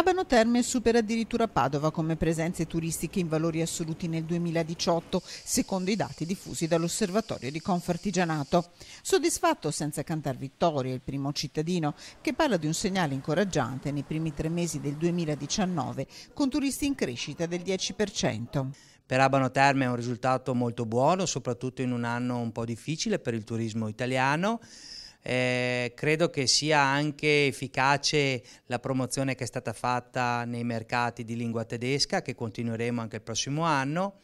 Abano Terme supera addirittura Padova come presenze turistiche in valori assoluti nel 2018, secondo i dati diffusi dall'osservatorio di Confartigianato. Soddisfatto senza cantar vittoria il primo cittadino, che parla di un segnale incoraggiante nei primi tre mesi del 2019, con turisti in crescita del 10%. Per Abano Terme è un risultato molto buono, soprattutto in un anno un po' difficile per il turismo italiano. Eh, credo che sia anche efficace la promozione che è stata fatta nei mercati di lingua tedesca, che continueremo anche il prossimo anno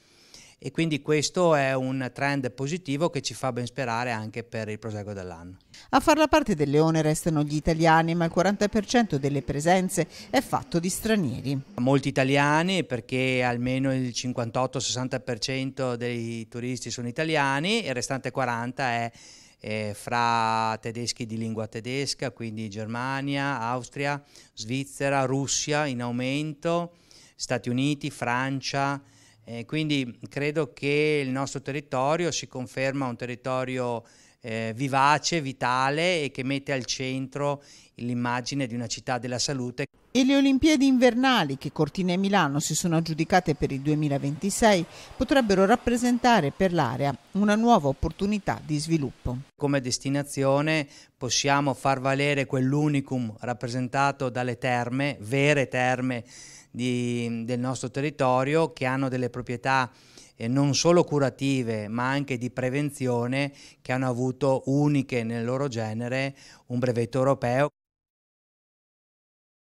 e quindi questo è un trend positivo che ci fa ben sperare anche per il proseguo dell'anno. A far la parte del leone restano gli italiani, ma il 40% delle presenze è fatto di stranieri. Molti italiani, perché almeno il 58-60% dei turisti sono italiani, e il restante 40% è eh, fra tedeschi di lingua tedesca, quindi Germania, Austria, Svizzera, Russia in aumento, Stati Uniti, Francia. Eh, quindi credo che il nostro territorio si conferma un territorio eh, vivace, vitale e che mette al centro l'immagine di una città della salute e le Olimpiadi invernali che Cortina e Milano si sono aggiudicate per il 2026 potrebbero rappresentare per l'area una nuova opportunità di sviluppo. Come destinazione possiamo far valere quell'unicum rappresentato dalle terme, vere terme di, del nostro territorio che hanno delle proprietà eh, non solo curative ma anche di prevenzione che hanno avuto uniche nel loro genere un brevetto europeo.